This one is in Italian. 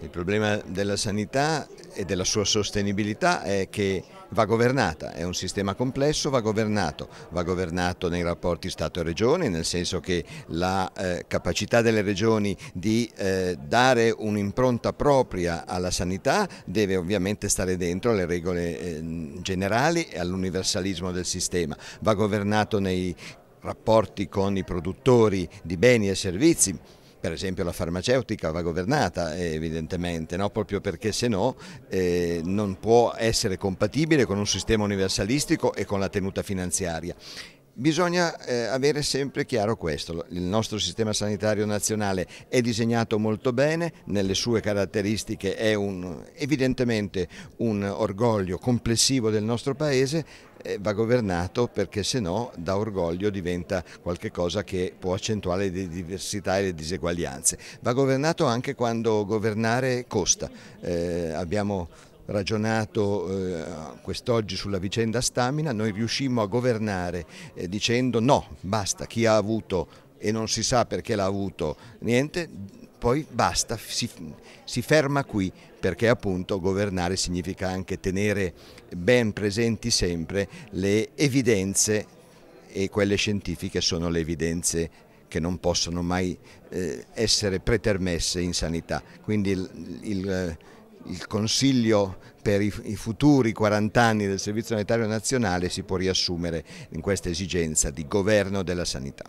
Il problema della sanità e della sua sostenibilità è che va governata, è un sistema complesso, va governato, va governato nei rapporti Stato-Regioni, nel senso che la eh, capacità delle regioni di eh, dare un'impronta propria alla sanità deve ovviamente stare dentro alle regole eh, generali e all'universalismo del sistema, va governato nei rapporti con i produttori di beni e servizi per esempio la farmaceutica va governata eh, evidentemente, no? proprio perché se no eh, non può essere compatibile con un sistema universalistico e con la tenuta finanziaria. Bisogna eh, avere sempre chiaro questo, il nostro sistema sanitario nazionale è disegnato molto bene, nelle sue caratteristiche è un, evidentemente un orgoglio complessivo del nostro Paese, eh, va governato perché se no da orgoglio diventa qualcosa che può accentuare le diversità e le diseguaglianze. Va governato anche quando governare costa, eh, abbiamo ragionato eh, quest'oggi sulla vicenda Stamina, noi riuscimmo a governare eh, dicendo no, basta, chi ha avuto e non si sa perché l'ha avuto, niente, poi basta, si, si, ferma qui perché appunto governare significa anche tenere ben presenti sempre le evidenze e quelle scientifiche sono le evidenze che non possono mai eh, essere pretermesse in sanità. Quindi il, il il consiglio per i, futuri 40 anni del Servizio Sanitario Nazionale si può riassumere in questa esigenza di governo della sanità.